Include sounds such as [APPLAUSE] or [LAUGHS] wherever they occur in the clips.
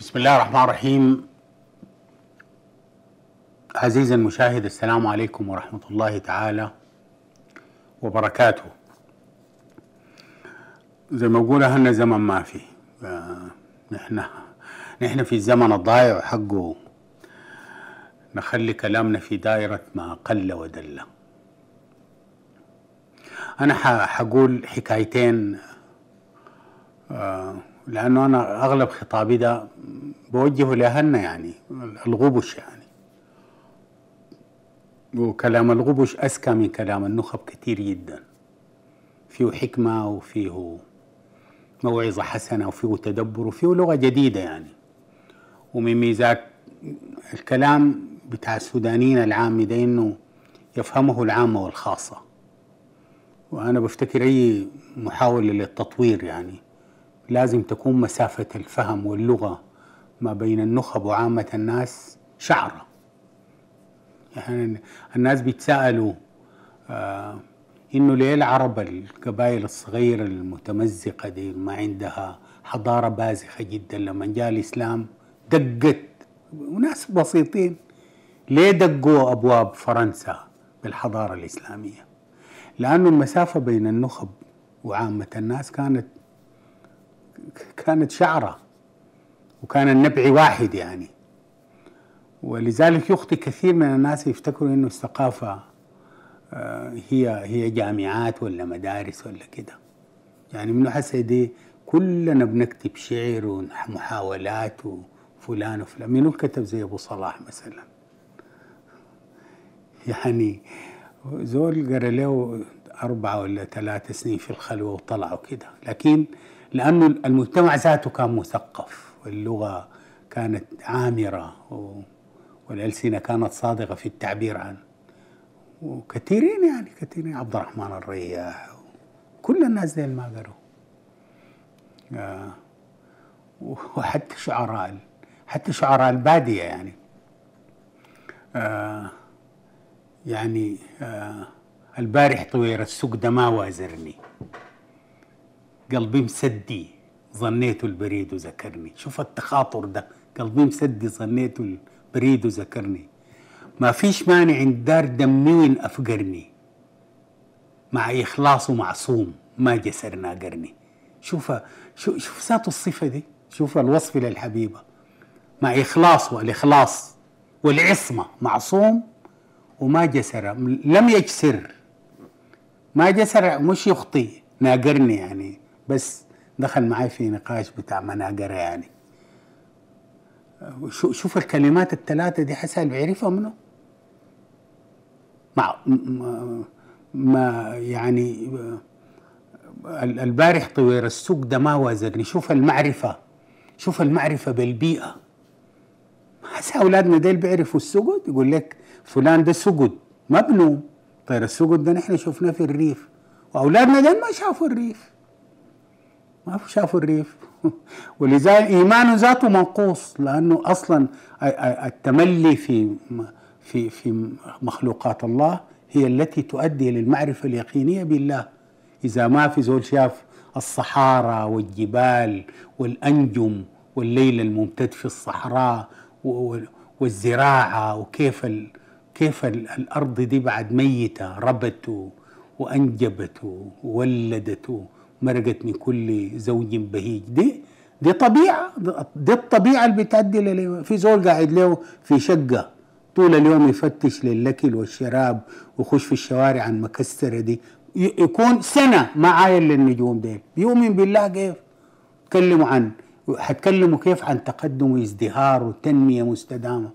بسم الله الرحمن الرحيم عزيزي المشاهد السلام عليكم ورحمة الله تعالى وبركاته زي ما بقول اهلنا زمن ما في نحن نحن في الزمن الضايع حقه نخلي كلامنا في دائرة ما قل ودل أنا حقول حكايتين آه، لانه انا اغلب خطابي ده بوجهه لاهلنا يعني الغبش يعني وكلام الغبش اذكى من كلام النخب كثير جدا فيه حكمه وفيه موعظه حسنه وفيه تدبر وفيه لغه جديده يعني ومن ميزات الكلام بتاع السودانيين العام ده انه يفهمه العامه والخاصه وانا بفتكر اي محاوله للتطوير يعني لازم تكون مسافة الفهم واللغة ما بين النخب وعامة الناس شعرة يعني الناس بيتساءلوا آه انه ليه العرب القبائل الصغيره المتمزقه دي ما عندها حضاره بازخه جدا لما جاء الاسلام دقت وناس بسيطين ليه دقوا ابواب فرنسا بالحضاره الاسلاميه؟ لانه المسافه بين النخب وعامه الناس كانت كانت شعرة وكان النبع واحد يعني ولذلك يخطي كثير من الناس يفتكروا انه الثقافة آه، هي هي جامعات ولا مدارس ولا كده يعني من حسي دي كلنا بنكتب شعر ومحاولات وفلان وفلان منو كتب زي ابو صلاح مثلا يعني زول قرا له أربعة ولا ثلاثة سنين في الخلوة وطلعوا كده لكن لأنه المجتمع ذاته كان مثقف واللغة كانت عامرة والألسنة كانت صادقة في التعبير عن وكثيرين يعني كثيرين عبد الرحمن الرياح كل الناس ديل ما قروا آه، وحتى شعراء حتى شعراء البادية يعني آه، يعني آه، البارح طوير السوق ده ما وازرني قلبي مسدي ظنيته البريد وذكرني شوف التخاطر ده قلبي مسدي ظنيته البريد وذكرني ما فيش مانع عند دار دمين أفقرني مع إخلاص ومعصوم ما جسرنا قرني شوف شوف شوف ذات الصفة دي شوف الوصف للحبيبة مع إخلاص والإخلاص والعصمة معصوم وما جسر لم يجسر ما جسر مش يخطي ناقرني يعني بس دخل معي في نقاش بتاع مناقره يعني شوف الكلمات الثلاثه دي حسن بيعرفها منه مع ما يعني البارح طوير السوق ده ما وازرني شوف المعرفه شوف المعرفه بالبيئه حس اولادنا ديل بيعرفوا السقود يقول لك فلان ده ما مبنو طير السقود ده نحن شفناه في الريف واولادنا ديل ما شافوا الريف ما شافوا الريف [LAUGHS] ولذلك ايمانه ذاته منقوص لانه اصلا التملي في في في مخلوقات الله هي التي تؤدي للمعرفه اليقينيه بالله اذا ما في زول شاف الصحارى والجبال والانجم والليل الممتد في الصحراء والزراعه وكيف ال كيف الارض دي بعد ميته ربت وانجبت وولدت مرقت من كل زوج بهيج دي دي طبيعة دي الطبيعة اللي بتأدي في زول قاعد له في شقة طول اليوم يفتش للأكل والشراب ويخش في الشوارع المكسرة دي يكون سنة ما عايل للنجوم دي يؤمن بالله كيف تكلموا عن حتكلموا كيف عن تقدم وازدهار وتنمية مستدامة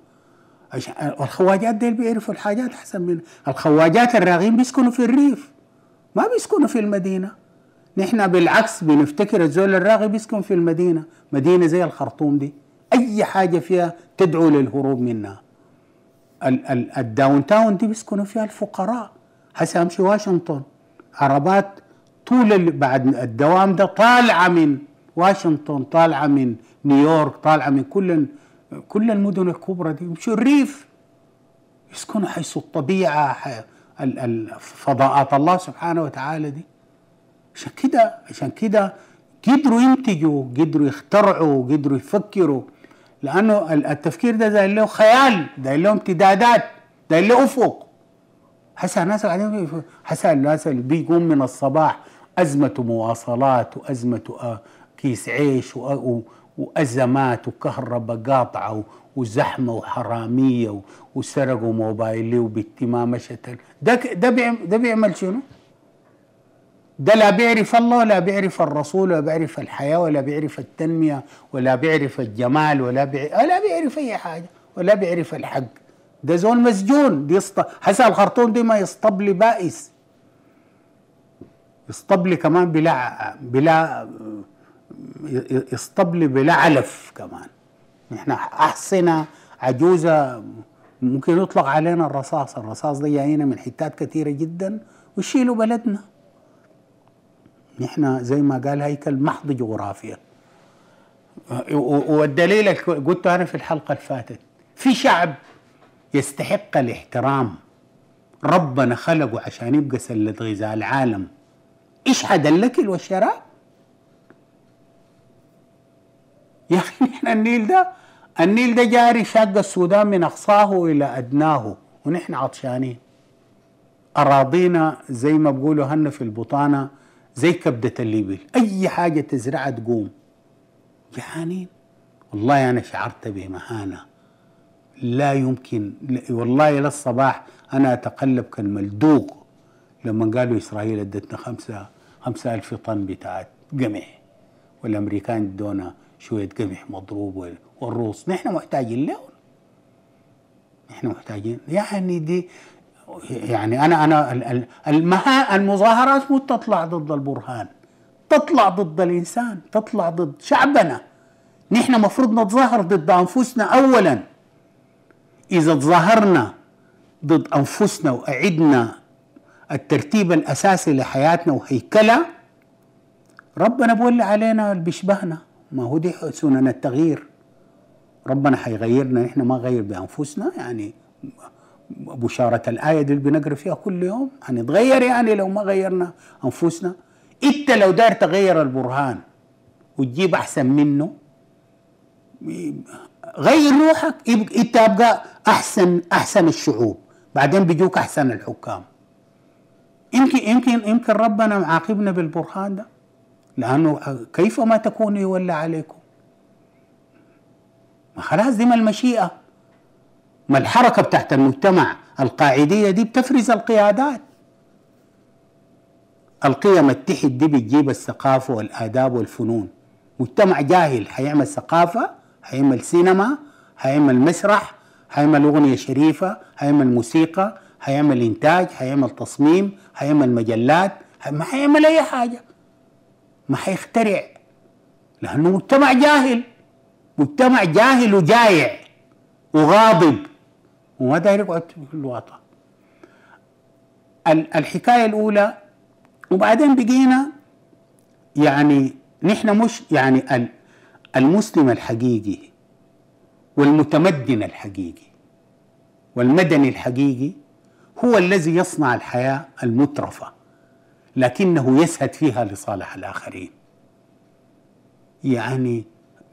الخواجات ديل بيعرفوا الحاجات احسن من الخواجات الراغين بيسكنوا في الريف ما بيسكنوا في المدينه نحن بالعكس بنفتكر الزول الراغب يسكن في المدينه مدينه زي الخرطوم دي اي حاجه فيها تدعو للهروب منها الداون تاون دي بيسكنوا فيها الفقراء هسه امشي واشنطن عربات طول بعد الدوام ده طالعه من واشنطن طالعه من نيويورك طالعه من كل كل المدن الكبرى دي مش الريف يسكنوا حيث الطبيعه فضاءات الله سبحانه وتعالى دي عشان كده عشان كده قدروا ينتجوا قدروا يخترعوا قدروا يفكروا لانه التفكير ده زي له خيال زي له امتدادات زي له افق هسه الناس قاعدين هسه الناس اللي بيقوم من الصباح ازمه مواصلات وازمه آه، كيس عيش وازمات وكهرباء قاطعه وزحمه وحراميه وسرقوا موبايلي وبالتمام مشت ده ده بيعمل ده بيعمل شنو؟ ده لا بيعرف الله ولا بيعرف الرسول ولا بيعرف الحياة ولا بيعرف التنمية ولا بيعرف الجمال ولا بيعرف, ولا بيعرف أي حاجة ولا بيعرف الحق ده زول مسجون دي يصط... حسن الخرطوم دي ما يصطبلي بائس يصطبلي كمان بلا بلا يصطبلي بلا علف كمان نحن أحصنة عجوزة ممكن يطلق علينا الرصاص الرصاص ده جاينا من حتات كثيرة جدا وشيلوا بلدنا نحن زي ما قال هيكل محض جغرافيا أه، والدليل قلته انا في الحلقه اللي فاتت في شعب يستحق الاحترام ربنا خلقه عشان يبقى سله غذاء العالم ايش حد الاكل والشراب يا اخي نحن النيل ده النيل ده جاري شاق السودان من اقصاه الى ادناه ونحن عطشانين اراضينا زي ما بقولوا هن في البطانه زي كبدة الليبل أي حاجة تزرعها تقوم يعني والله أنا شعرت بمهانة لا يمكن والله للصباح أنا أتقلب كالملدوق لما قالوا إسرائيل أدتنا خمسة خمسة ألف طن بتاعت قمح والأمريكان ادونا شوية قمح مضروب والروس نحن محتاجين لهم نحن محتاجين يعني دي يعني انا انا المها المظاهرات مو تطلع ضد البرهان تطلع ضد الانسان تطلع ضد شعبنا نحن مفروض نتظاهر ضد انفسنا اولا اذا تظاهرنا ضد انفسنا واعدنا الترتيب الاساسي لحياتنا وهيكلها ربنا بيولي علينا اللي بيشبهنا ما هو دي سنن التغيير ربنا حيغيرنا نحن ما غير بانفسنا يعني بشارة الآية دي اللي بنقرأ فيها كل يوم هنتغير يعني لو ما غيرنا أنفسنا أنت لو دار تغير البرهان وتجيب أحسن منه غير روحك أنت أبقى أحسن أحسن الشعوب بعدين بيجوك أحسن الحكام يمكن يمكن يمكن ربنا معاقبنا بالبرهان ده لأنه كيفما تكونوا يولى عليكم ما خلاص دي ما المشيئة ما الحركة بتاعت المجتمع القاعدية دي بتفرز القيادات القيم التحد دي بتجيب الثقافة والآداب والفنون مجتمع جاهل هيعمل ثقافة هيعمل سينما هيعمل مسرح هيعمل أغنية شريفة هيعمل موسيقى هيعمل إنتاج هيعمل تصميم هيعمل مجلات ما هيعمل أي حاجة ما هيخترع لأنه مجتمع جاهل مجتمع جاهل وجايع وغاضب وما داير يقعد في الوطن الحكاية الأولى وبعدين بقينا يعني نحن مش يعني المسلم الحقيقي والمتمدن الحقيقي والمدني الحقيقي هو الذي يصنع الحياة المترفة لكنه يسهد فيها لصالح الآخرين يعني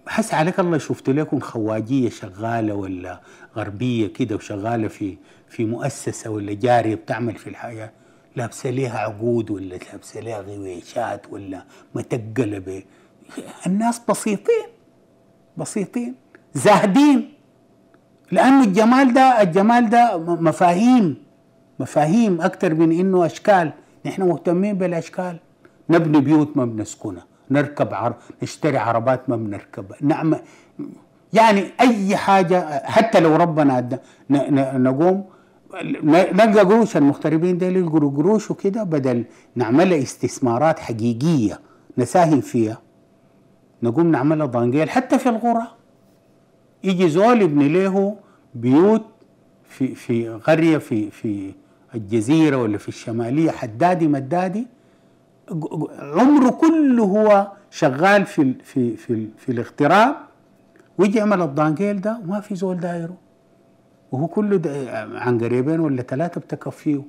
حس عليك الله شفت لكم خواجيه شغاله ولا غربيه كده وشغاله في في مؤسسه ولا جاريه بتعمل في الحياه لابسه ليها عقود ولا لابسه ليها غويشات ولا متقلبه الناس بسيطين بسيطين زاهدين لأن الجمال ده الجمال ده مفاهيم مفاهيم أكثر من إنه أشكال نحن مهتمين بالأشكال نبني بيوت ما بنسكنها نركب عر... نشتري عربات ما بنركبها نعم يعني اي حاجه حتى لو ربنا ن... ن... نقوم نلقى قروش المغتربين ديل يلقوا قروش وكده بدل نعملها استثمارات حقيقيه نساهم فيها نقوم نعملها ضنقيل حتى في القرى يجي زول يبني له بيوت في في قريه في في الجزيره ولا في الشماليه حدادي مدادي عمره كله هو شغال في الـ في في, الـ في الاغتراب ويجي يعمل الضانجيل ده وما في زول دايره وهو كله دا عن قريبين ولا ثلاثه بتكفيه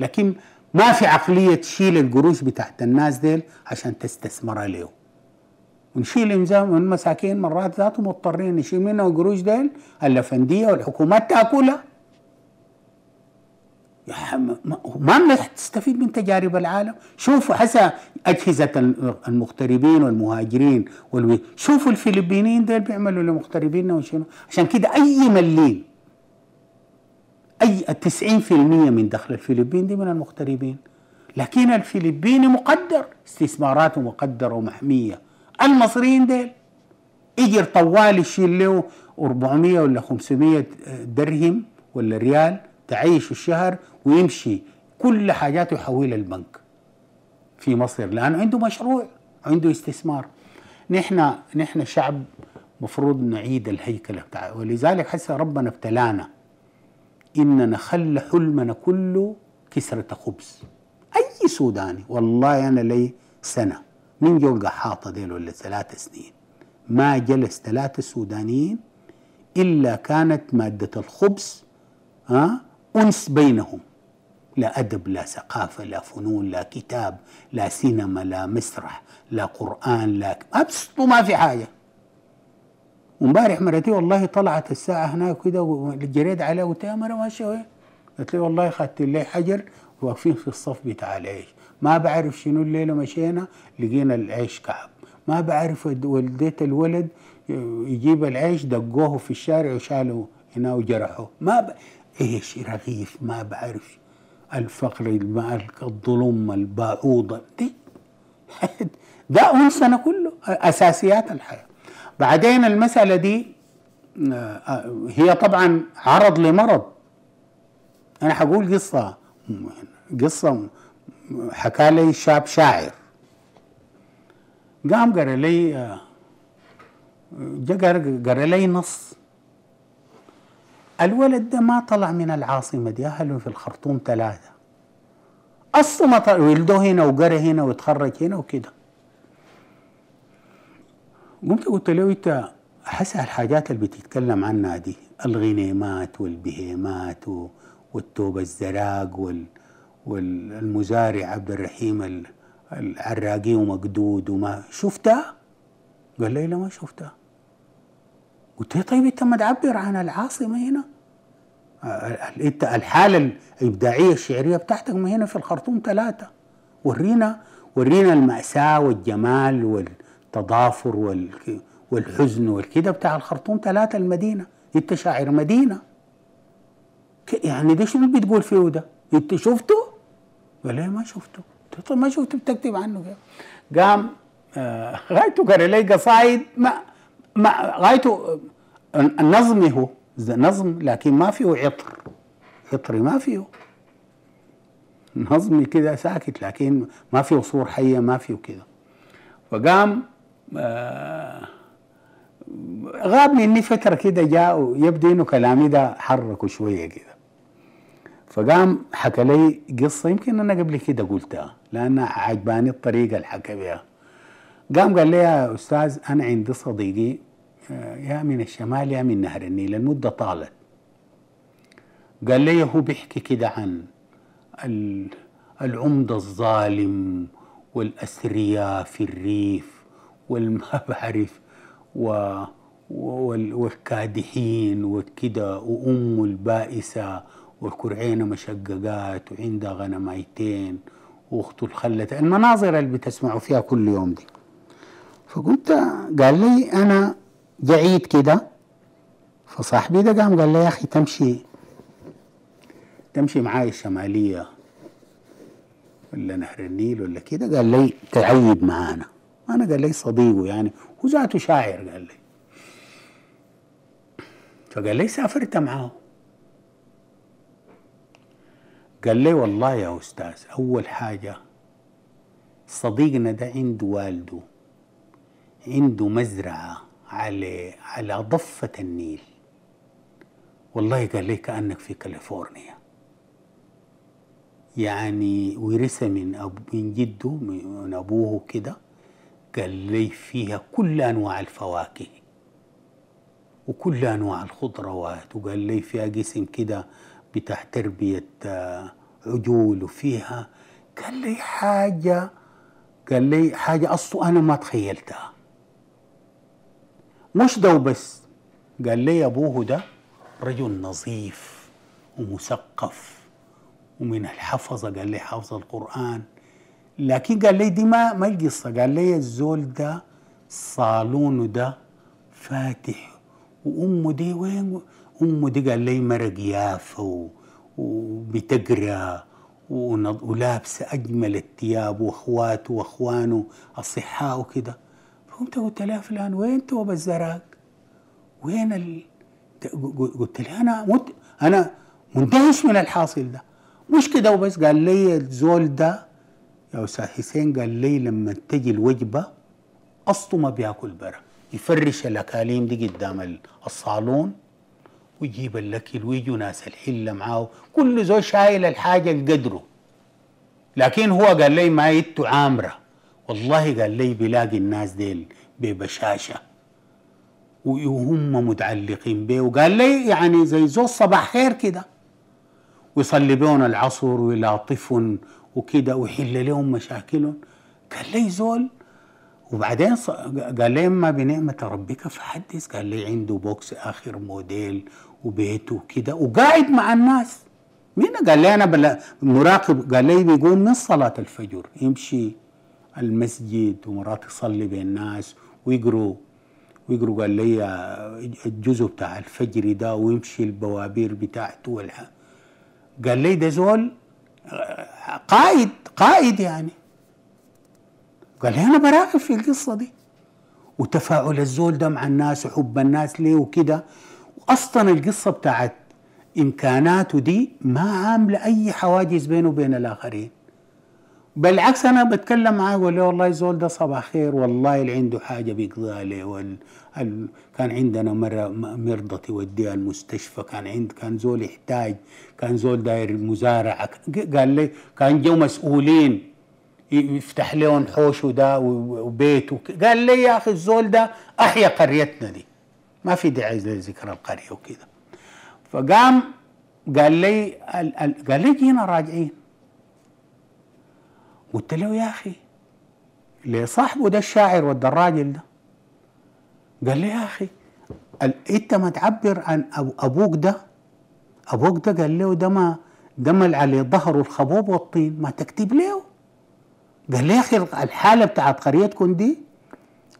لكن ما في عقليه تشيل القروش بتاعت الناس ديل عشان تستثمرها له ونشيل انزام من مرات ذاتهم مضطرين نشيل منها القروش ديل الافنديه والحكومات تاكلها يا ما تستفيد من تجارب العالم شوفوا حسا أجهزة المغتربين والمهاجرين والوي... شوفوا الفلبينيين دول بيعملوا لمغتربين وشنو عشان كده أي مليم أي 90% من دخل الفلبين دي من المغتربين لكن الفلبيني مقدر استثماراته مقدرة ومحمية المصريين ديل اجر طوال يشيل له 400 ولا 500 درهم ولا ريال تعيش الشهر ويمشي كل حاجاته يحولها البنك في مصر لأنه عنده مشروع عنده استثمار نحن نحن شعب مفروض نعيد الهيكله بتاع ولذلك حس ربنا ابتلانا إننا خلى حلمنا كله كسرة خبز أي سوداني والله أنا لي سنة من جو القحاطة ديل ولا ثلاث سنين ما جلس ثلاثة سودانيين إلا كانت مادة الخبز ها آه، أنس بينهم لا أدب لا ثقافة لا فنون لا كتاب لا سينما لا مسرح لا قرآن لا أبسط ما في حاجة ومبارح مرتي والله طلعت الساعة هناك كده وجريت عليها قلت يا مرة قلت لي والله خدت لي حجر واقفين في الصف بتاع العيش ما بعرف شنو الليلة مشينا لقينا العيش كعب ما بعرف ولديت الولد آه، يجيب العيش دقوه في الشارع وشالوا هنا وجرحوه ما ب... ايش رغيف ما بعرف الفقر الظلم البعوضة دي [LAUGHS] ده أنسنا كله أساسيات الحياة بعدين المسألة دي آه، هي طبعا عرض لمرض أنا حقول قصة قصة حكى لي شاب شاعر قام قرا لي آه، جا قرا لي نص الولد ده ما طلع من العاصمة دي أهله في الخرطوم ثلاثة أصلا ما طلع ولده هنا وقرى هنا وتخرج هنا وكده قمت قلت له أنت حسها الحاجات اللي بتتكلم عنها دي الغنيمات والبهيمات والتوب الزراق وال والمزارع عبد الرحيم العراقي ومقدود وما شفتها؟ قال لي لا ما شفتها قلت له طيب انت ما تعبر عن العاصمه هنا انت الحاله الابداعيه الشعريه بتاعتك ما هنا في الخرطوم ثلاثه ورينا ورينا الماساه والجمال والتضافر والحزن والكده بتاع الخرطوم ثلاثه المدينه انت شاعر مدينه يعني ده شنو بتقول فيه ده انت شفته ولا ما شفته طيب ما شفته بتكتب عنه كده قام آه غايته [LAUGHS] قال لي قصايد ما ما غايته النظم هو نظم لكن ما فيه عطر عطري ما فيه نظم كذا ساكت لكن ما فيه صور حية ما فيه كذا فقام آه غاب مني فترة كذا جاء ويبدو انه كلامي ده حركه شوية كذا فقام حكى لي قصة يمكن انا قبل كده قلتها لانها عجباني الطريقة اللي حكى بها قام قال لي يا استاذ انا عندي صديقي آه، يا من الشمال يا من نهر النيل المده طالت قال لي هو بيحكي كده عن العمدة الظالم والأثرياء في الريف والما بعرف و والكادحين وكده وأم البائسة والكرعين مشققات وعندها غنمايتين وأخته الخلت المناظر اللي بتسمعوا فيها كل يوم دي فقمت قال لي أنا جعيد كده فصاحبي ده قام قال لي يا أخي تمشي تمشي معاي الشمالية ولا نهر النيل ولا كده قال لي تعيد معانا أنا قال لي صديقه يعني هو ذاته شاعر قال لي فقال لي سافرت معاه قال لي والله يا أستاذ أول حاجة صديقنا ده عند والده عنده مزرعة على على ضفة النيل والله قال لي كأنك في كاليفورنيا يعني ورثها من أب من جده من أبوه كده قال لي فيها كل أنواع الفواكه وكل أنواع الخضروات وقال لي فيها قسم كده بتاع تربية آه، عجول وفيها قال لي حاجة قال لي حاجة أصله أنا ما تخيلتها مش ده وبس قال لي ابوه ده رجل نظيف ومثقف ومن الحفظة قال لي حافظ القرآن لكن قال لي دي ما ما القصة قال لي الزول ده صالونه ده فاتح وأمه دي وين أمه دي قال لي مرق يافة وبتقرا ولابسة أجمل الثياب وأخواته وأخوانه أصحاء وكده قمت قلت لها فلان وين تو الزرق؟ وين ال... قلت لها انا مت... انا مندهش من الحاصل ده مش كده وبس قال لي الزول ده يا استاذ حسين قال لي لما تجي الوجبه اصله ما بياكل برا يفرش الاكاليم دي قدام الصالون ويجيب الاكل ويجوا ناس الحله معاه كل زول شايل الحاجه لقدره لكن هو قال لي ما يدته عامره والله قال لي بيلاقي الناس ديل ببشاشه وهم متعلقين به وقال لي يعني زي زو صباح خير كده ويصلي بيهم العصر ويلاطفهم وكده ويحل لهم مشاكلهم قال لي زول وبعدين قال لي اما بنعمه ربك فحدث قال لي عنده بوكس اخر موديل وبيته وكده وقاعد مع الناس مين قال لي انا بلا مراقب قال لي بيقول من صلاه الفجر يمشي المسجد ومرات يصلي بين الناس ويقروا ويقروا قال لي الجزء بتاع الفجر ده ويمشي البوابير بتاعته والح... قال لي ده زول قائد قائد يعني قال لي انا براقب في القصه دي وتفاعل الزول ده مع الناس وحب الناس ليه وكده واصلا القصه بتاعت امكاناته دي ما عامله اي حواجز بينه وبين الاخرين بالعكس انا بتكلم معاه اقول له والله زول ده صباح خير والله اللي عنده حاجه بيقضيها لي وال... ال... كان عندنا مره مرضى توديها المستشفى كان عند كان زول يحتاج كان زول داير مزارعه قال لي كان جو مسؤولين يفتح لهم حوشه ده وبيت وك... قال لي يا اخي الزول ده احيا قريتنا دي ما في داعي لذكر القريه وكده فقام قال لي قال لي جينا راجعين قلت له يا أخي ليه صاحبه ده الشاعر وده الراجل ده قال لي يا أخي أنت ما تعبر عن أبوك ده أبوك ده قال له ده ما دمل على ظهره الخبوب والطين ما تكتب له قال لي يا أخي الحالة بتاعت قريتكم دي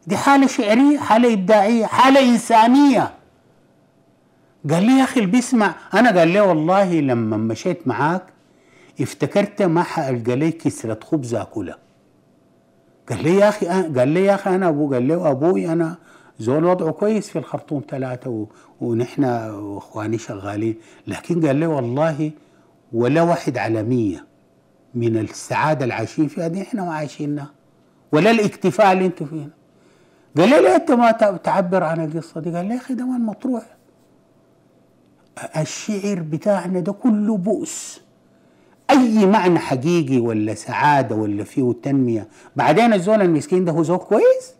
دي حالة شعرية حالة إبداعية حالة إنسانية قال لي يا أخي اللي بيسمع أنا قال له والله لما مشيت معاك افتكرت ما القى لي كسره خبز اكلها قال لي يا اخي قال لي يا اخي انا ابو قال لي ابوي انا زول وضعه كويس في الخرطوم ثلاثه و... ونحن واخواني شغالين لكن قال لي والله ولا واحد على مية من السعاده اللي عايشين فيها دي احنا ما عايشينها ولا الاكتفاء اللي أنتم فيه قال لي ليه انت ما تعبر عن القصه دي؟ قال لي يا اخي ده مطروح الشعر بتاعنا ده كله بؤس اي معنى حقيقي ولا سعاده ولا فيه تنميه بعدين الزول المسكين ده هو زول كويس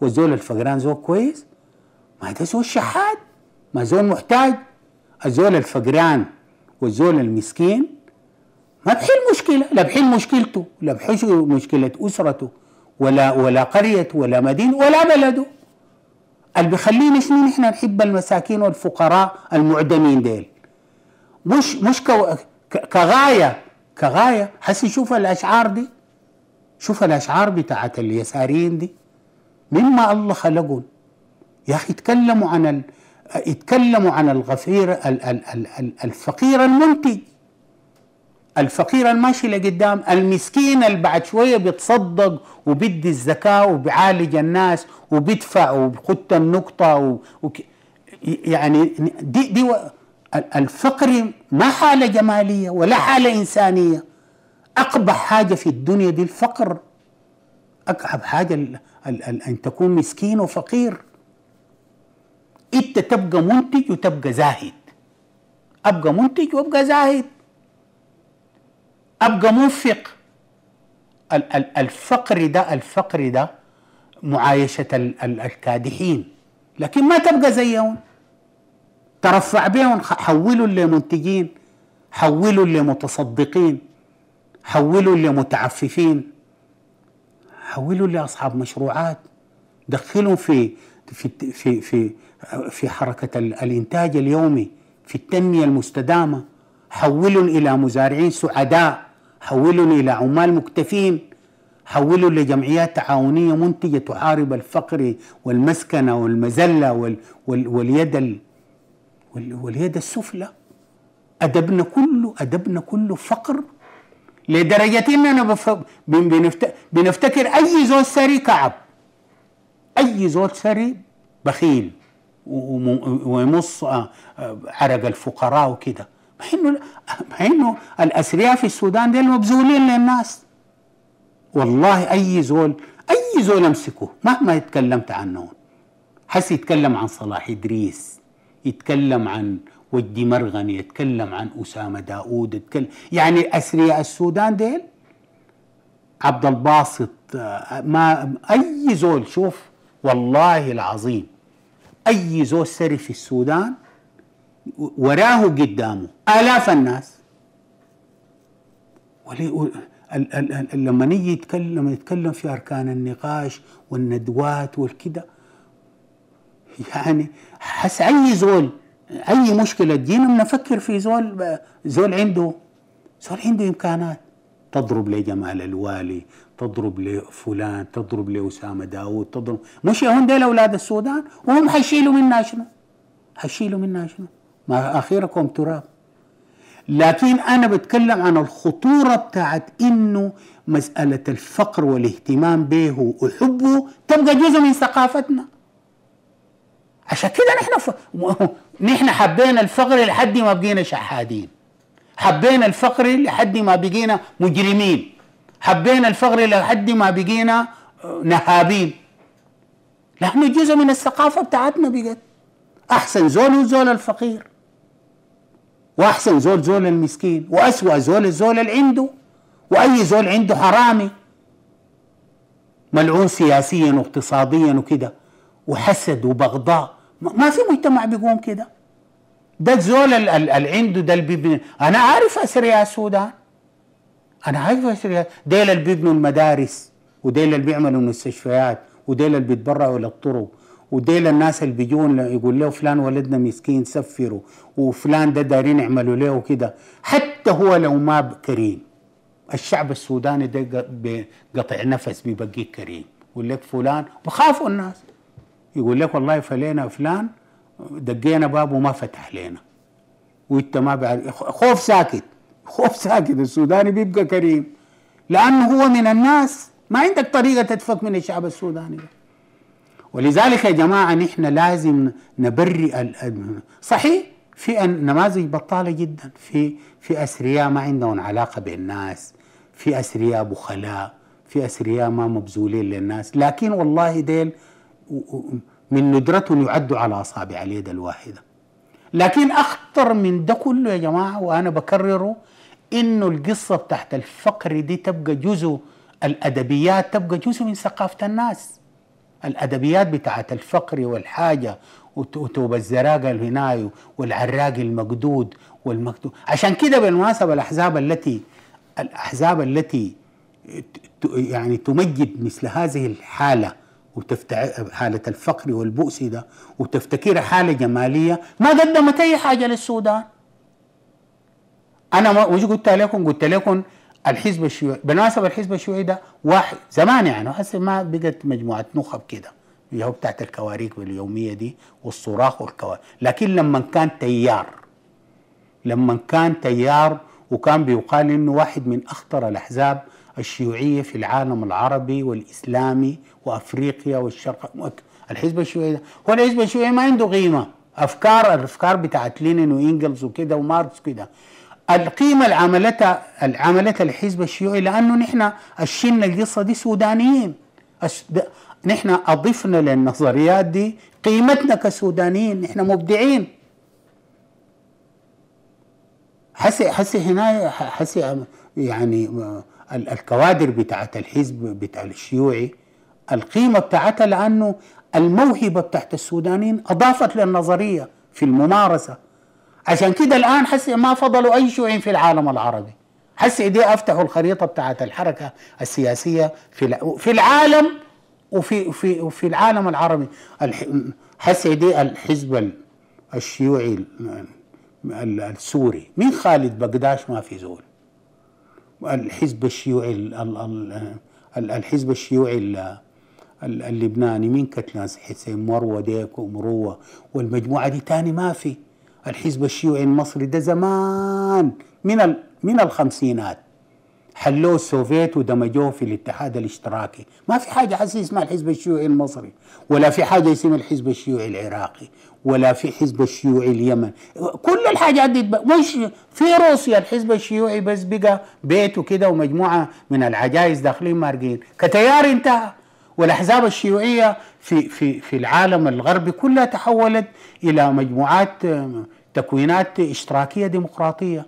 والزول الفقران زول كويس ما ده زول شحات ما زول محتاج الزول الفقران والزول المسكين ما بحل مشكلة لا بحل مشكلته لا بحل مشكلة أسرته ولا ولا قريته ولا مدينة ولا بلده اللي بيخلينا شنو نحن نحب المساكين والفقراء المعدمين ديل مش مش كغاية كغايه حس شوف الاشعار دي شوف الاشعار بتاعت اليساريين دي مما الله خلقهم يا اخي اتكلموا عن ال... اتكلموا عن الغفير ال... ال... ال... ال... الفقير المنتج الفقير الماشي لقدام المسكين اللي بعد شوية بيتصدق وبيدي الزكاة وبيعالج الناس وبيدفع وبيخط النقطة و... وك... يعني دي دي الفقر ما حالة جمالية ولا حالة إنسانية أقبح حاجة في الدنيا دي الفقر أقبح حاجة الـ الـ الـ أن تكون مسكين وفقير أنت تبقى منتج وتبقى زاهد أبقى منتج وأبقى زاهد أبقى منفق الفقر ده الفقر ده معايشة الكادحين لكن ما تبقى زيهم ترفع بهم حولوا لمنتجين حولوا لمتصدقين حولوا لمتعففين حولوا لاصحاب مشروعات دخلهم في في في في في حركه الانتاج اليومي في التنميه المستدامه حولوا الى مزارعين سعداء حولوا الى عمال مكتفين حولوا لجمعيات تعاونيه منتجه تحارب الفقر والمسكنه والمذله وال وال واليد واليد السفلى أدبنا كله أدبنا كله فقر لدرجة أننا بف... بنفت... بنفتكر أي زول ثري كعب أي زول ثري بخيل ويمص آه، آه، عرق الفقراء وكده مع انه مع انه الاثرياء في السودان دول مبذولين للناس والله اي زول اي زول امسكه مهما اتكلمت عنه حس يتكلم عن صلاح ادريس يتكلم عن ودي مرغني يتكلم عن أسامة داود يتكلم يعني أسرياء السودان ديل عبد الباسط آه، ما أي زول شوف والله العظيم أي زول سري في السودان وراه قدامه آلاف الناس ولي لما نيجي يتكلم يتكلم في أركان النقاش والندوات والكذا يعني حس اي زول اي مشكله تجينا بنفكر في زول زول عنده زول عنده امكانات تضرب لجمال الوالي تضرب لفلان تضرب لأسامة داوود تضرب مش هون ديل أولاد السودان وهم حيشيلوا منا شنو حيشيلوا منا شنو ما آخركم تراب لكن أنا بتكلم عن الخطورة بتاعت إنه مسألة الفقر والاهتمام به وحبه تبقى جزء من ثقافتنا عشان كده نحن ف... نحن حبينا الفقر لحد ما بقينا شحادين حبينا الفقر لحد ما بقينا مجرمين حبينا الفقر لحد ما بقينا آه، نهابين لأنه جزء من الثقافة بتاعتنا بقت أحسن زول زول الفقير وأحسن زول زول المسكين وأسوأ زول الزول اللي عنده وأي زول عنده حرامي ملعون سياسيا واقتصاديا وكده وحسد وبغضاء ما في مجتمع بيقوم كده ده الزول اللي عنده ده اللي بيبني انا عارف اثرياء السودان انا عارف اثرياء ديل اللي بيبنوا المدارس وديل اللي بيعملوا المستشفيات وديل اللي بيتبرعوا للطرق وديل الناس اللي بيجون يقول له فلان ولدنا مسكين سفره وفلان ده دارين يعملوا له كده حتى هو لو ما كريم الشعب السوداني ده قطع نفس بيبقيه كريم يقول لك فلان بخافوا الناس يقول لك والله فلينا فلان دقينا بابه وما فتح لنا وانت ما خوف ساكت خوف ساكت السوداني بيبقى كريم لانه هو من الناس ما عندك طريقه تتفك من الشعب السوداني ولذلك يا جماعه نحن لازم نبرئ صحيح في نماذج بطاله جدا في في اثرياء ما عندهم علاقه بالناس في اثرياء بخلاء في اثرياء ما مبذولين للناس لكن والله ديل من ندرة يعد على أصابع اليد الواحدة لكن أخطر من ده كله يا جماعة وأنا بكرره إنه القصة بتاعت الفقر دي تبقى جزء الأدبيات تبقى جزء من ثقافة الناس الأدبيات بتاعت الفقر والحاجة وتوب الزراقة الهناي والعراق المقدود والمكتوب عشان كده بالمناسبة الأحزاب التي الأحزاب التي يعني تمجد مثل هذه الحالة وتفتع حالة الفقر والبؤس ده وتفتكرها حالة جمالية ما قدمت أي حاجة للسودان أنا وش قلت لكم قلت لكم الحزب الشيوعي بالمناسبة الحزب الشيوعي ده واحد زمان يعني هسه ما بقت مجموعة نخب كده اللي هو بتاعت الكواريك اليومية دي والصراخ والكواريك لكن لما كان تيار لما كان تيار وكان بيقال انه واحد من اخطر الاحزاب الشيوعية في العالم العربي والإسلامي وأفريقيا والشرق الحزب الشيوعي هو الحزب الشيوعي ما عنده قيمة أفكار الأفكار بتاعت لينين وإنجلز وكده وماركس كده القيمة اللي عملتها عملتها الحزب الشيوعي لأنه نحن الشلنا القصة دي سودانيين نحن أضفنا للنظريات دي قيمتنا كسودانيين نحن مبدعين حسي حسي هنا حسي يعني الكوادر بتاعت الحزب بتاع الشيوعي القيمه بتاعتها لانه الموهبه بتاعت السودانيين اضافت للنظريه في الممارسه عشان كده الان حس ما فضلوا اي شيوعيين في العالم العربي حس دي افتحوا الخريطه بتاعت الحركه السياسيه في في العالم وفي في وفي العالم العربي حس دي الحزب الشيوعي السوري من خالد بقداش ما في زول الحزب الشيوعي الحزب الشيوعي اللبناني من كتلان حسين مروه ديك ومروه والمجموعه دي تاني ما في الحزب الشيوعي المصري ده زمان من من الخمسينات حلوه السوفيت ودمجوه في الاتحاد الاشتراكي ما في حاجة حسي اسمها الحزب الشيوعي المصري ولا في حاجة اسمها الحزب الشيوعي العراقي ولا في حزب الشيوعي اليمن كل الحاجات دي مش في روسيا الحزب الشيوعي بس بقى بيت وكده ومجموعة من العجائز داخلين مارقين كتيار انتهى والاحزاب الشيوعيه في في في العالم الغربي كلها تحولت الى مجموعات آه، تكوينات اشتراكيه ديمقراطيه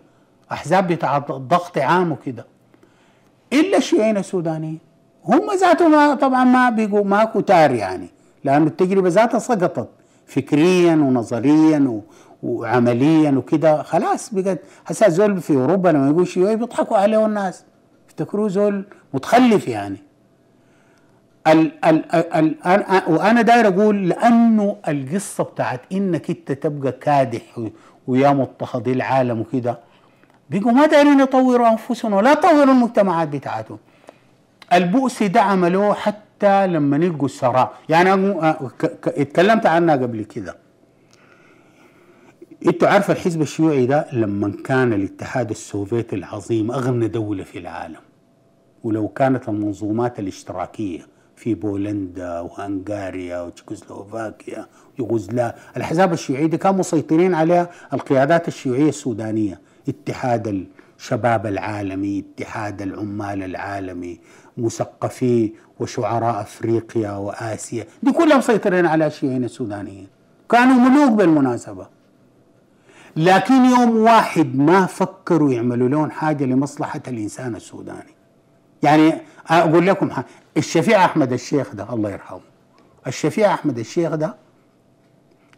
احزاب بتاع ضغط عام وكده الا الشيعين السودانيين هم ذاتهم طبعا ما بيقوا ما كتار يعني لانه التجربه ذاتها سقطت فكريا ونظريا و... وعمليا وكده خلاص بقت هسه زول في اوروبا لما يقول شيوعي بيضحكوا عليه الناس يفتكروه زول متخلف يعني ال ال ال ال وانا داير اقول لانه القصه بتاعت انك انت تبقى كادح ويا مضطهدي العالم وكده بيجوا ما دايرين يطوروا انفسهم ولا يطوروا المجتمعات بتاعتهم البؤس ده عملوه حتى لما نلقوا الثراء يعني أه، اتكلمت عنها قبل كده انتوا عارف الحزب الشيوعي ده لما كان الاتحاد السوفيتي العظيم اغنى دوله في العالم ولو كانت المنظومات الاشتراكيه في بولندا وهنغاريا وتشيكوسلوفاكيا يوغوسلا الاحزاب الشيوعيه دي كانوا مسيطرين عليها القيادات الشيوعيه السودانيه اتحاد الشباب العالمي اتحاد العمال العالمي مثقفي وشعراء أفريقيا وآسيا دي كلهم مسيطرين على شيوعيين السودانيين كانوا ملوك بالمناسبة لكن يوم واحد ما فكروا يعملوا لهم حاجة لمصلحة الإنسان السوداني يعني أقول لكم حاجة الشفيع أحمد الشيخ ده الله يرحمه الشفيع أحمد الشيخ ده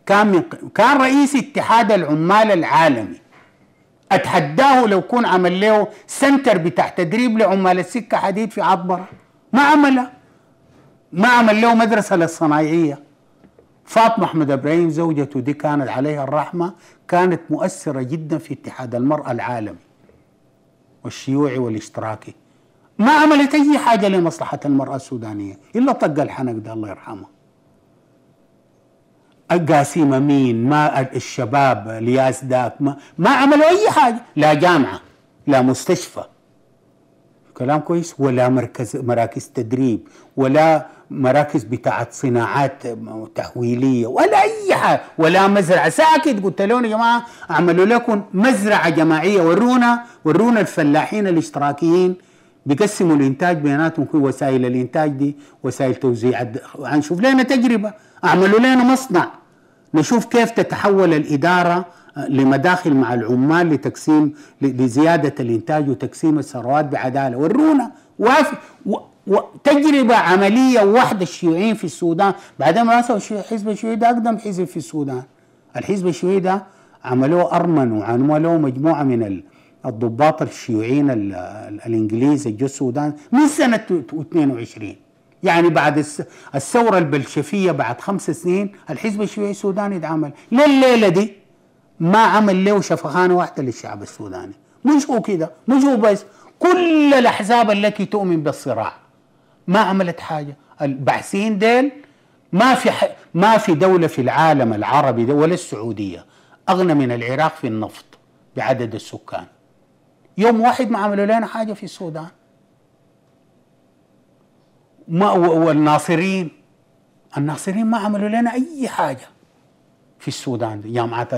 كان من كان رئيس اتحاد العمال العالمي اتحداه لو كون عمل له سنتر بتاع تدريب لعمال السكه حديد في عطبره ما عملها ما عمل له مدرسه للصنايعيه فاطمه احمد ابراهيم زوجته دي كانت عليها الرحمه كانت مؤثره جدا في اتحاد المراه العالمي والشيوعي والاشتراكي ما عملت اي حاجه لمصلحه المراه السودانيه الا طق الحنك ده الله يرحمه القاسيمه مين ما الشباب الياس داك ما, ما عملوا اي حاجه لا جامعه لا مستشفى كلام كويس ولا مركز مراكز تدريب ولا مراكز بتاعت صناعات تحويليه ولا اي حاجه ولا مزرعه ساكت قلت لهم يا جماعه اعملوا لكم مزرعه جماعيه ورونا ورونا الفلاحين الاشتراكيين بيقسموا الانتاج بيناتهم في وسائل الانتاج دي وسائل توزيع هنشوف يعني لنا تجربه اعملوا لنا مصنع نشوف كيف تتحول الإدارة آه، لمداخل مع العمال لتقسيم لزيادة الإنتاج وتقسيم الثروات بعدالة ورونا وافق تجربة عملية وحدة الشيوعيين في السودان بعدين رأسوا الحزب الشيوعي ده أقدم حزب في السودان الحزب الشيوعي ده عملوه أرمن وعملوه مجموعة من الضباط الشيوعيين الإنجليز جو السودان من سنة 22 يعني بعد الثورة البلشفية بعد خمس سنين الحزب الشيوعي السوداني اتعمل لليله دي ما عمل له شفخانة واحدة للشعب السوداني مش هو كده مش هو بس كل الأحزاب التي تؤمن بالصراع ما عملت حاجة البعثين ديل ما في ح... ما في دولة في العالم العربي ولا السعودية أغنى من العراق في النفط بعدد السكان يوم واحد ما عملوا لنا حاجة في السودان ما والناصرين الناصرين ما عملوا لنا اي حاجه في السودان جامعه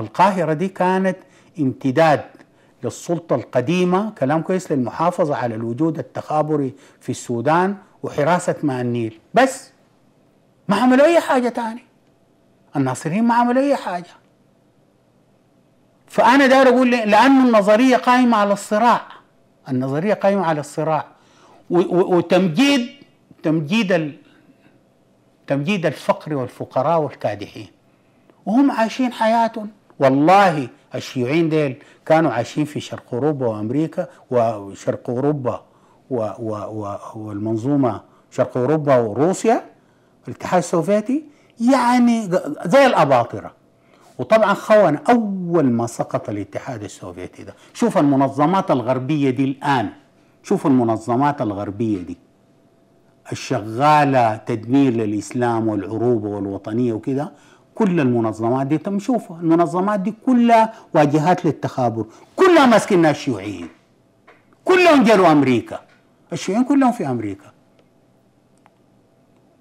القاهره دي كانت امتداد للسلطه القديمه كلام كويس للمحافظه على الوجود التخابري في السودان وحراسه ماء النيل بس ما عملوا اي حاجه تاني الناصرين ما عملوا اي حاجه فانا داير اقول لانه النظريه قائمه على الصراع النظريه قائمه على الصراع وتمجيد تمجيد تمجيد الفقر والفقراء والكادحين وهم عايشين حياتهم والله الشيوعيين ديل كانوا عايشين في شرق اوروبا وامريكا وشرق اوروبا و و و والمنظومه شرق اوروبا وروسيا الاتحاد السوفيتي يعني زي الاباطره وطبعا خونة اول ما سقط الاتحاد السوفيتي ده شوف المنظمات الغربيه دي الان شوفوا المنظمات الغربية دي الشغالة تدمير للإسلام والعروبة والوطنية وكده كل المنظمات دي تم شوفها المنظمات دي كلها واجهات للتخابر كلها ماسكينها الشيوعيين كلهم جالوا أمريكا الشيوعيين كلهم في أمريكا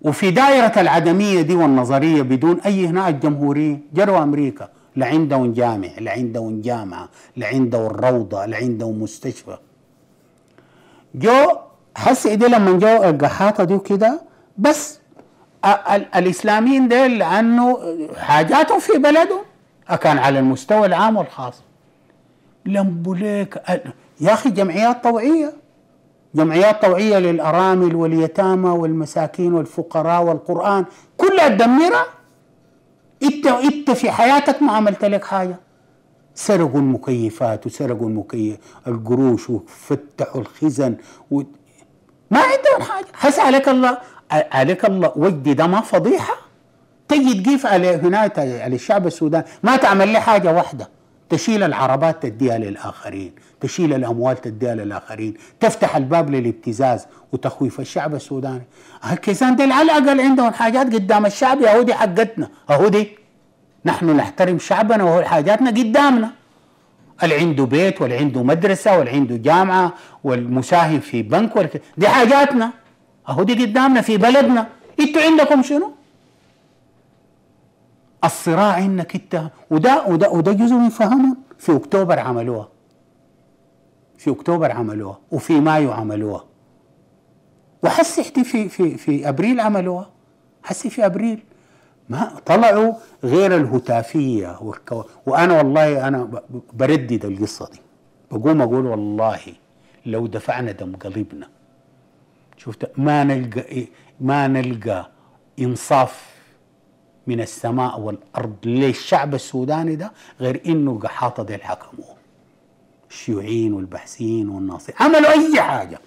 وفي دائرة العدمية دي والنظرية بدون أي هنا الجمهورية جروا أمريكا لعندهم جامع لعندهم جامعة لعندهم روضة لعندهم مستشفى جو حس ايدي لما جو الجحاطه دي وكده بس الاسلاميين ده لانه حاجاتهم في بلدهم كان على المستوى العام والخاص لمبوليك يا اخي جمعيات طوعيه جمعيات طوعيه للارامل واليتامى والمساكين والفقراء والقران كلها تدمرها انت انت في حياتك ما عملت لك حاجه سرقوا المكيفات وسرقوا المكيف القروش وفتحوا الخزن و... ما عندهم حاجه هسه عليك الله عليك الله ودي ده ما فضيحه تجي طيب تقيف على هنا على الشعب السوداني ما تعمل لي حاجه واحده تشيل العربات تديها للاخرين، تشيل الاموال تديها للاخرين، تفتح الباب للابتزاز وتخويف الشعب السوداني. الكيزان دي على الاقل عندهم حاجات قدام الشعب يهودي حقتنا، يهودي نحن نحترم شعبنا وهو حاجاتنا قدامنا اللي عنده بيت واللي عنده مدرسه واللي عنده جامعه والمساهم في بنك والك... دي حاجاتنا اهو دي قدامنا في بلدنا انتوا عندكم شنو؟ الصراع انك انت وده وده وده جزء من فهمهم في اكتوبر عملوها في اكتوبر عملوها وفي مايو عملوها وحسي في في في ابريل عملوها حسي في ابريل ما طلعوا غير الهتافية والكو... وأنا والله أنا بردد القصة دي بقوم أقول والله لو دفعنا دم قلبنا شفت ما نلقى ما نلقى إنصاف من السماء والأرض للشعب السوداني ده غير إنه قحاطة دي الحكم الشيوعيين والبحثيين والناصيين عملوا أي حاجة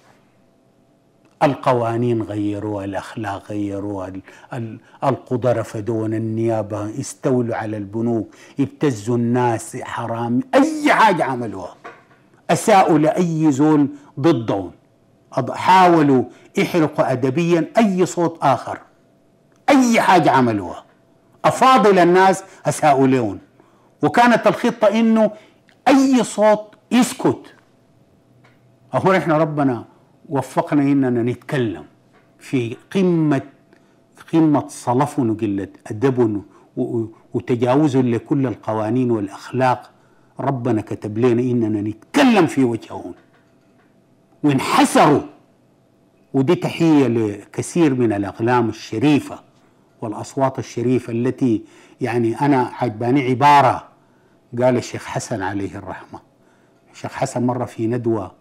القوانين غيروها الأخلاق غيروها القضاء رفضون النيابة استولوا على البنوك ابتزوا الناس حرام أي حاجة عملوها أساءوا لأي زول ضدهم حاولوا يحرقوا أدبيا أي صوت آخر أي حاجة عملوها أفاضل الناس أساءوا لهم وكانت الخطة إنه أي صوت يسكت أهو إحنا ربنا وفقنا اننا نتكلم في قمه قمه صلف وقله ادب وتجاوز لكل القوانين والاخلاق ربنا كتب لنا اننا نتكلم في وجههم وانحسروا ودي تحيه لكثير من الاقلام الشريفه والاصوات الشريفه التي يعني انا عجباني عباره قال الشيخ حسن عليه الرحمه الشيخ حسن مره في ندوه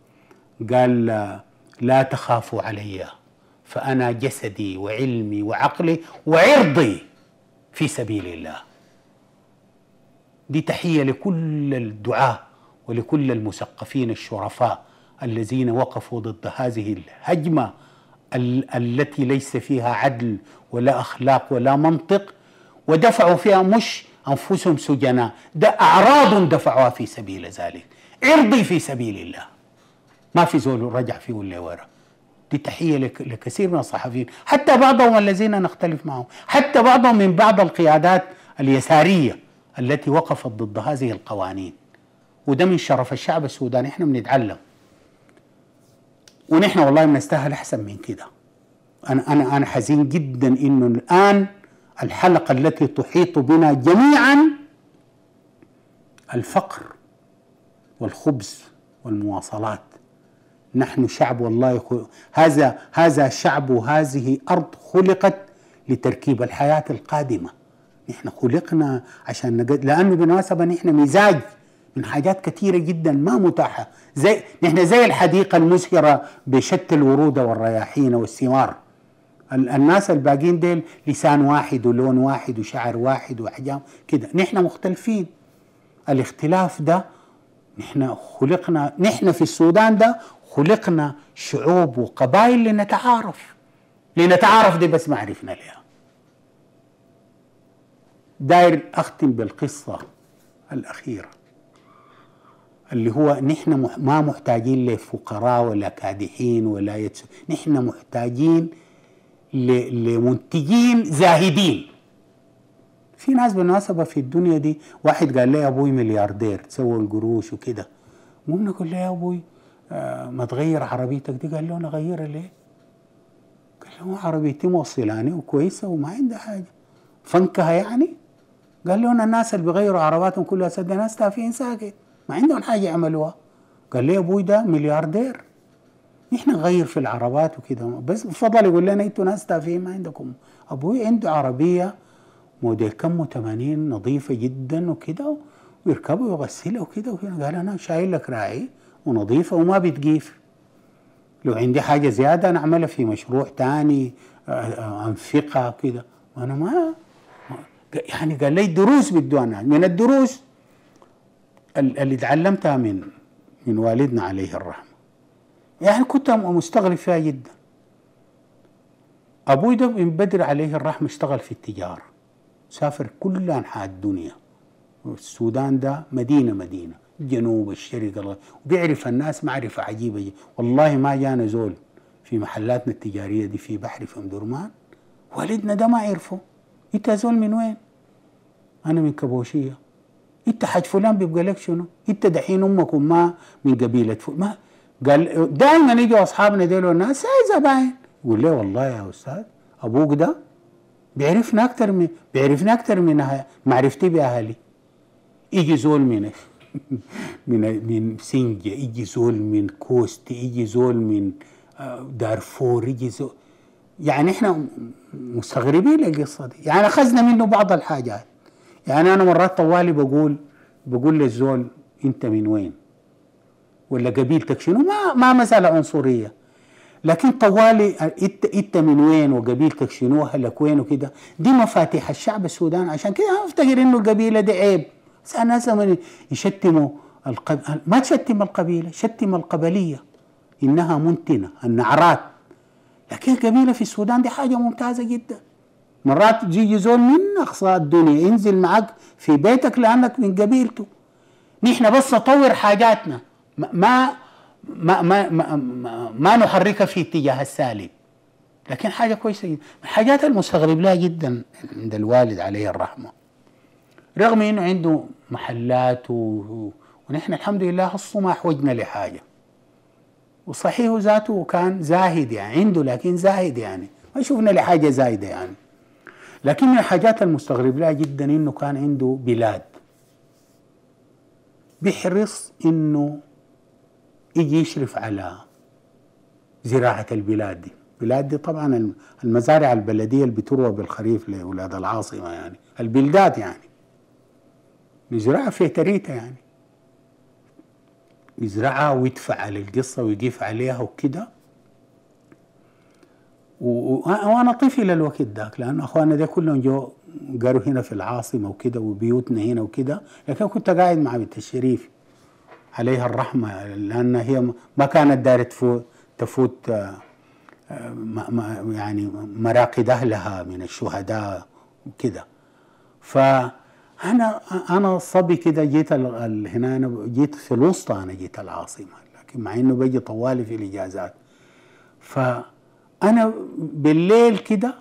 قال لا تخافوا علي فأنا جسدي وعلمي وعقلي وعرضي في سبيل الله دي تحية لكل الدعاة ولكل المثقفين الشرفاء الذين وقفوا ضد هذه الهجمة التي ليس فيها عدل ولا أخلاق ولا منطق ودفعوا فيها مش أنفسهم سجناء ده أعراض دفعوها في سبيل ذلك عرضي في سبيل الله ما في زول رجع فيه اللي ورا دي تحية لكثير من الصحفيين حتى بعضهم الذين نختلف معهم حتى بعضهم من بعض القيادات اليسارية التي وقفت ضد هذه القوانين وده من شرف الشعب السوداني احنا بنتعلم ونحن والله بنستاهل احسن من كده انا انا انا حزين جدا انه الان الحلقه التي تحيط بنا جميعا الفقر والخبز والمواصلات نحن شعب والله هذا هذا شعب وهذه ارض خلقت لتركيب الحياه القادمه نحن خلقنا عشان نجد لانه بالمناسبه نحن مزاج من حاجات كثيره جدا ما متاحه زي نحن زي الحديقه المزهره بشتى الورود والرياحين والثمار الناس الباقيين ديل لسان واحد ولون واحد وشعر واحد واحجام كده نحن مختلفين الاختلاف ده نحن خلقنا نحن في السودان ده خلقنا شعوب وقبائل لنتعارف لنتعارف دي بس ما عرفنا لها داير أختم بالقصة الأخيرة اللي هو نحن ما محتاجين لفقراء ولا كادحين ولا يتس... نحن محتاجين ل... لمنتجين زاهدين في ناس بالمناسبة في الدنيا دي واحد قال لي يا أبوي ملياردير تسوى القروش وكده ممكن نقول له يا أبوي ما تغير عربيتك دي قال له انا اغيرها ليه؟ قال له عربيتي موصلاني وكويسه وما عندها حاجه فنكها يعني؟ قال له انا الناس اللي بيغيروا عرباتهم كلها سد ناس تافهين ساكت ما عندهم حاجه يعملوها قال لي ابوي ده ملياردير نحن نغير في العربات وكده بس فضل يقول لنا انتوا ناس تافهين ما عندكم ابوي عنده عربيه موديل كم 80 نظيفه جدا وكده ويركبوا ويغسله وكده وكده قال انا شايل لك راعي ونظيفة وما بتجيف لو عندي حاجة زيادة أنا أعملها في مشروع تاني أنفقها آه، آه، كده وأنا ما يعني قال لي دروس بدو من الدروس اللي تعلمتها من من والدنا عليه الرحمة يعني كنت مستغرب فيها جدا أبوي ده من بدر عليه الرحمة اشتغل في التجارة سافر كل أنحاء الدنيا السودان ده مدينة مدينة جنوب الشرق الله وبيعرف الناس معرفة عجيبة جي. والله ما جانا زول في محلاتنا التجارية دي في بحري في درمان والدنا ده ما عرفه انت زول من وين انا من كبوشية انت حاج فلان بيبقى لك شنو انت دحين امك وما من قبيلة فلان ما قال دائما يجوا اصحابنا ديل الناس هاي زباين يقول لي والله يا استاذ ابوك ده بيعرفنا اكثر من بيعرفنا اكثر من معرفتي باهلي يجي زول منك [LAUGHS] من من سنجة يجي زول من كوست يجي زول من آه، دارفور يجي زول يعني احنا مستغربين القصه دي يعني اخذنا منه بعض الحاجات يعني انا مرات طوالي بقول بقول للزول انت من وين ولا قبيلتك شنو ما ما مساله عنصريه لكن طوالي انت انت من وين وقبيلتك شنو اهلك وين وكده دي مفاتيح الشعب السوداني عشان كده افتكر انه القبيله دي عيب بس الناس لما يشتموا القب... ما تشتم القبيله شتم القبليه انها منتنه النعرات لكن القبيله في السودان دي حاجه ممتازه جدا مرات يجي زول من اقصى الدنيا ينزل معك في بيتك لانك من قبيلته نحن بس نطور حاجاتنا ما ما ما ما, ما, ما نحركها في اتجاه السالب لكن حاجة كويسة جدا الحاجات المستغرب لها جدا عند الوالد عليه الرحمة رغم انه عنده محلات و... ونحن الحمد لله هسه ما احوجنا لحاجه وصحيح ذاته كان زاهد يعني عنده لكن زاهد يعني ما شفنا لحاجه زايده يعني لكن من الحاجات المستغرب لها جدا انه كان عنده بلاد بحرص انه يجي يشرف على زراعه البلاد دي البلاد دي طبعا المزارع البلديه اللي بتروى بالخريف لاولاد العاصمه يعني البلدات يعني يزرعها في تريتة يعني يزرعها ويدفع على القصة ويقيف عليها وكده وانا طفل الوقت ذاك لان اخواننا ده كلهم جو قالوا هنا في العاصمه وكده وبيوتنا هنا وكده لكن كنت قاعد مع بنت الشريف عليها الرحمه لان هي ما كانت دايره تفوت تفوت آه، آه، يعني مراقد اهلها من الشهداء وكده ف انا انا صبي كده جيت هنا انا جيت في الوسطى انا جيت العاصمه لكن مع انه بجي طوالي في الاجازات فانا بالليل كده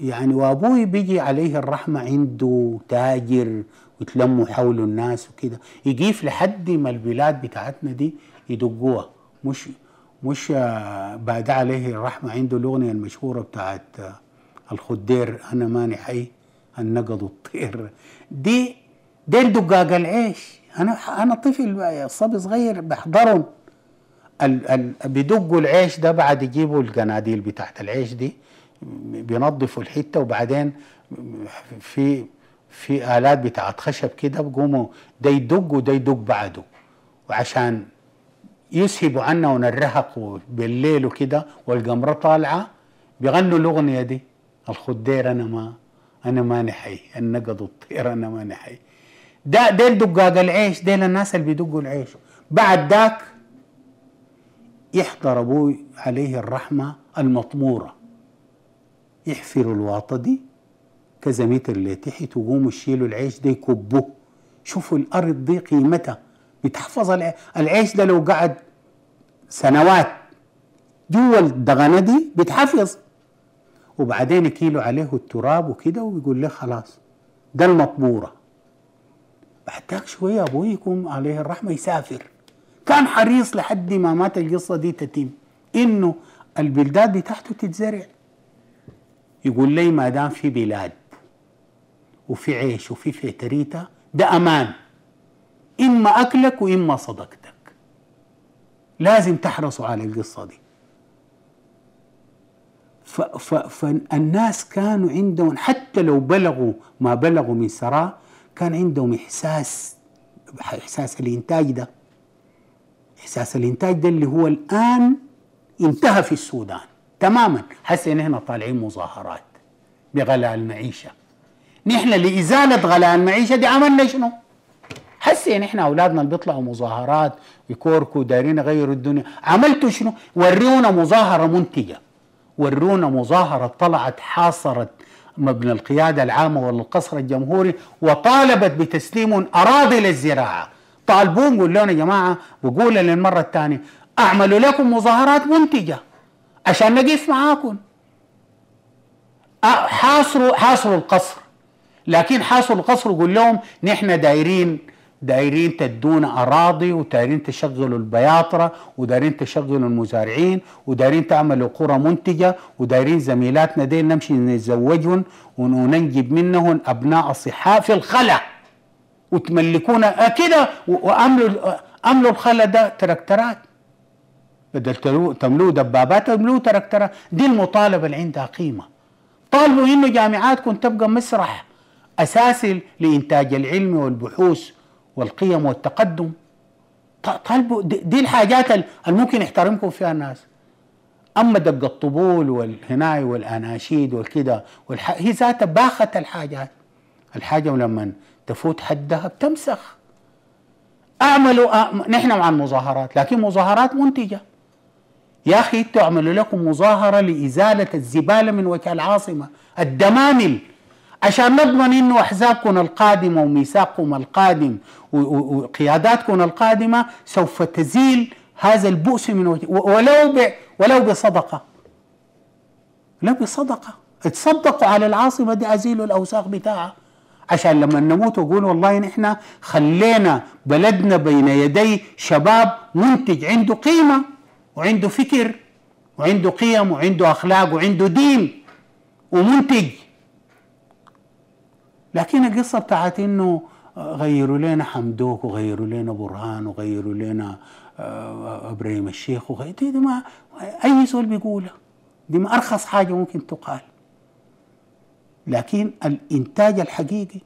يعني وابوي بيجي عليه الرحمه عنده تاجر ويتلموا حوله الناس وكده يجيف لحد ما البلاد بتاعتنا دي يدقوها مش مش آه، بعد عليه الرحمه عنده الاغنيه المشهوره بتاعت آه، الخدير انا ماني حي النقض الطير دي ديل دقاق العيش انا انا طفل صبي صغير بحضرهم ال ال بيدقوا العيش ده بعد يجيبوا القناديل بتاعت العيش دي بينظفوا الحته وبعدين في في الات بتاعت خشب كده بقوموا ده يدق وده يدق بعده وعشان يسهبوا عنا ونرهقوا بالليل وكده والقمره طالعه بيغنوا الاغنيه دي الخدير انا ما انا ماني حي النقد الطير انا ماني حي ده ديل دقاق العيش ديل الناس اللي بيدقوا العيش بعد ذاك يحضر ابوي عليه الرحمه المطموره يحفروا الواطه دي كذا متر اللي تحت وقوموا يشيلوا العيش ده يكبوه شوفوا الارض دي قيمتها بتحفظ العيش ده لو قعد سنوات جوا الدغنه دي بتحفظ وبعدين يكيلوا عليه التراب وكده ويقول له خلاص ده المقبورة بعدك شوية أبويكم عليه الرحمة يسافر كان حريص لحد ما مات القصة دي تتم إنه البلدات بتاعته تتزرع يقول لي ما دام في بلاد وفي عيش وفي فيتريتا ده أمان إما أكلك وإما صدقتك لازم تحرصوا على القصة دي فالناس كانوا عندهم حتى لو بلغوا ما بلغوا من ثراء كان عندهم إحساس إحساس الإنتاج ده إحساس الإنتاج ده اللي هو الآن انتهى في السودان تماما إن نحن طالعين مظاهرات بغلاء المعيشة نحن لإزالة غلاء المعيشة دي عملنا شنو؟ إن نحن أولادنا اللي بيطلعوا مظاهرات يكوركوا دايرين يغيروا الدنيا عملتوا شنو؟ وريونا مظاهرة منتجة ورونا مظاهرة طلعت حاصرت مبنى القيادة العامة والقصر الجمهوري وطالبت بتسليم أراضي للزراعة طالبون قول لنا يا جماعة وقول للمرة الثانية أعملوا لكم مظاهرات منتجة عشان نقيس معاكم حاصروا حاصروا القصر لكن حاصروا القصر وقول لهم نحن دايرين دايرين تدون اراضي ودايرين تشغلوا البياطره ودايرين تشغلوا المزارعين ودايرين تعملوا قرى منتجه ودايرين زميلاتنا دي نمشي نتزوجهم وننجب منهم ابناء اصحاء في الخلا وتملكونا كده واملوا املوا الخلا ده تركترات بدل تملوه دبابات تملوه تركترات دي المطالبه اللي عندها قيمه طالبوا انه جامعاتكم تبقى مسرح اساسي لانتاج العلم والبحوث والقيم والتقدم طالبوا طيب، دي الحاجات الممكن يحترمكم فيها الناس اما دق الطبول والهناي والاناشيد والكده والح... هي ذاتها باخت الحاجات الحاجه لما تفوت حدها بتمسخ اعملوا أعم... نحن مع المظاهرات لكن مظاهرات منتجه يا اخي تعملوا لكم مظاهره لازاله الزباله من وجه العاصمه الدمامل عشان نضمن انه احزابكم القادمه وميثاقكم القادم وقياداتكم القادمه سوف تزيل هذا البؤس من وجه ولو ب... ولو بصدقه ولو بصدقه اتصدقوا على العاصمه دي ازيلوا الاوساخ بتاعها عشان لما نموت ويقول والله نحن خلينا بلدنا بين يدي شباب منتج عنده قيمه وعنده فكر وعنده قيم وعنده اخلاق وعنده دين ومنتج لكن القصة بتاعت إنه آه، غيروا لنا حمدوك وغيروا لنا برهان وغيروا لنا آه، ابراهيم الشيخ وغير دي, دي ما اي زول بيقولها دي ما ارخص حاجه ممكن تقال لكن الانتاج الحقيقي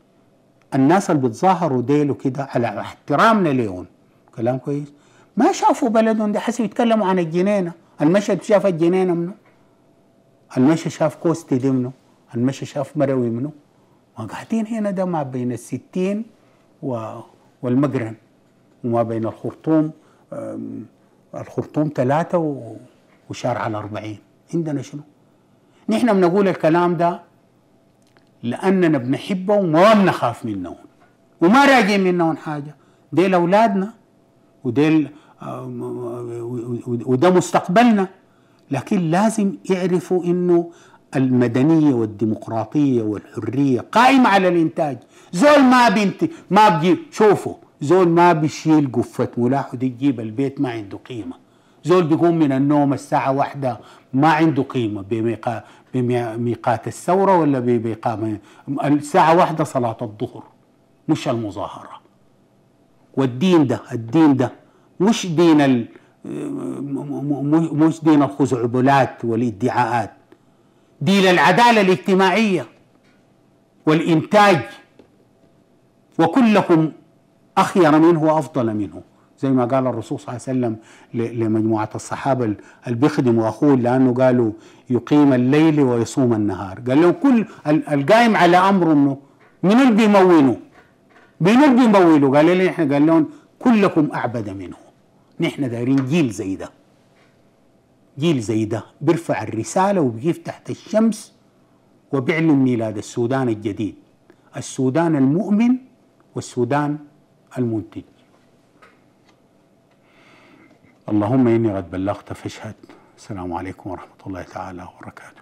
الناس اللي بتظاهروا ديل وكده على احترامنا ليهم كلام كويس ما شافوا بلدهم ده حسب يتكلموا عن الجنينه المشهد شاف الجنينه منه المشهد شاف كوستي دي منه المشهد شاف مروي منه قاعدين هنا ده ما بين الستين والمقرن وما بين الخرطوم الخرطوم ثلاثة وشارع الأربعين عندنا شنو؟ نحن بنقول الكلام ده لأننا بنحبه وما بنخاف منه وما راجعين منهم حاجة ديل أولادنا وديل وده مستقبلنا لكن لازم يعرفوا انه المدنية والديمقراطية والحرية قائمة على الإنتاج زول ما بنتي ما بجيب شوفوا زول ما بيشيل قفة ملاحه دي البيت ما عنده قيمة زول بيقوم من النوم الساعة واحدة ما عنده قيمة بميقا بميقات الثورة ولا بميقات الساعة واحدة صلاة الظهر مش المظاهرة والدين ده الدين ده مش دين ال مش دين الخزعبلات والادعاءات دي للعدالة الاجتماعية والإنتاج وكلكم أخير منه وأفضل منه زي ما قال الرسول صلى الله عليه وسلم لمجموعة الصحابة اللي بيخدموا أخوه لأنه قالوا يقيم الليل ويصوم النهار قال لهم كل القائم على أمره منه من اللي بيمونه من اللي بيمونه قال لهم قال لهم كلكم أعبد منه نحن دايرين جيل زي ده جيل زي ده بيرفع الرسالة وبيجيب تحت الشمس وبيعلن ميلاد السودان الجديد السودان المؤمن والسودان المنتج اللهم إني قد بلغت فاشهد السلام عليكم ورحمة الله تعالى وبركاته